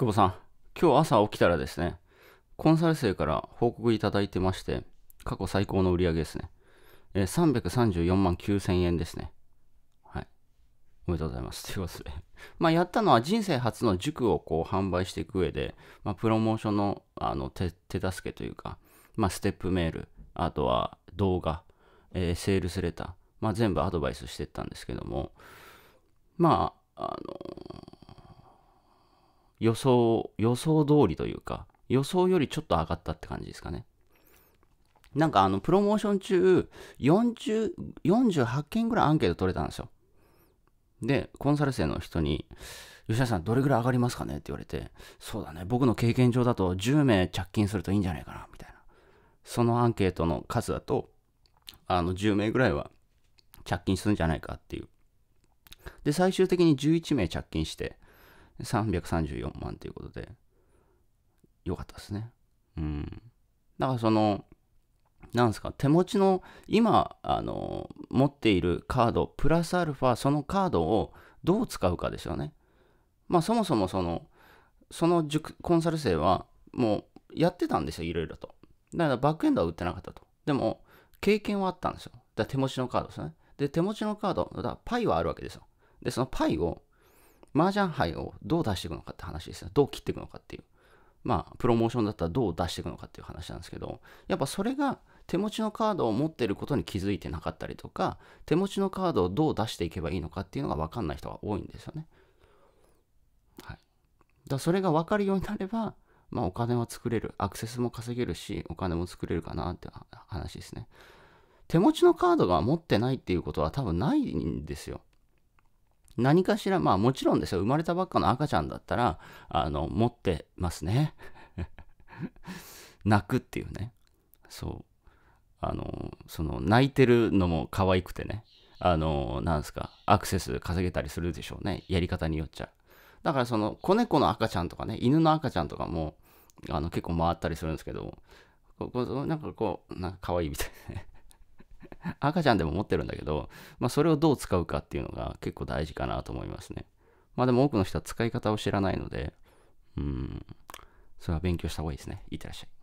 久保さん、今日朝起きたらですね、コンサル生から報告いただいてまして、過去最高の売り上げですね。えー、334万9000円ですね。はい。おめでとうございます。ということで。まあ、やったのは人生初の塾をこう販売していく上で、まあ、プロモーションのあの手助けというか、まあ、ステップメール、あとは動画、えー、セールスレター、まあ、全部アドバイスしてったんですけども、まあ、あの、予想、予想通りというか、予想よりちょっと上がったって感じですかね。なんかあの、プロモーション中、40、48件ぐらいアンケート取れたんですよ。で、コンサル生の人に、吉田さん、どれぐらい上がりますかねって言われて、そうだね、僕の経験上だと10名着金するといいんじゃないかな、みたいな。そのアンケートの数だと、あの、10名ぐらいは着金するんじゃないかっていう。で、最終的に11名着金して、334万ということで、良かったですね。うん。だからその、なんすか、手持ちの、今、あの、持っているカード、プラスアルファ、そのカードをどう使うかですよね。まあ、そもそもその、その塾、コンサル生は、もう、やってたんですよ、いろいろと。だからバックエンドは売ってなかったと。でも、経験はあったんですよ。だ手持ちのカードですね。で、手持ちのカード、だパイはあるわけですよ。で、そのパイを麻雀牌をどう出していくのかって話ですよ。どう切っていくのかっていう。まあ、プロモーションだったらどう出していくのかっていう話なんですけど、やっぱそれが手持ちのカードを持ってることに気づいてなかったりとか、手持ちのカードをどう出していけばいいのかっていうのが分かんない人が多いんですよね。はい。だそれが分かるようになれば、まあお金は作れる、アクセスも稼げるし、お金も作れるかなって話ですね。手持ちのカードが持ってないっていうことは多分ないんですよ。何かしら、まあもちろんですよ、生まれたばっかの赤ちゃんだったら、あの、持ってますね。泣くっていうね。そう。あの、その、泣いてるのも可愛くてね。あの、なんですか、アクセス稼げたりするでしょうね。やり方によっちゃ。だからその、子猫の赤ちゃんとかね、犬の赤ちゃんとかも、あの、結構回ったりするんですけど、ここなんかこう、なんか可愛いみたいなね。赤ちゃんでも持ってるんだけど、まあ、それをどう使うかっていうのが結構大事かなと思いますね。まあでも多くの人は使い方を知らないので、うん、それは勉強した方がいいですね。いってらっしゃい。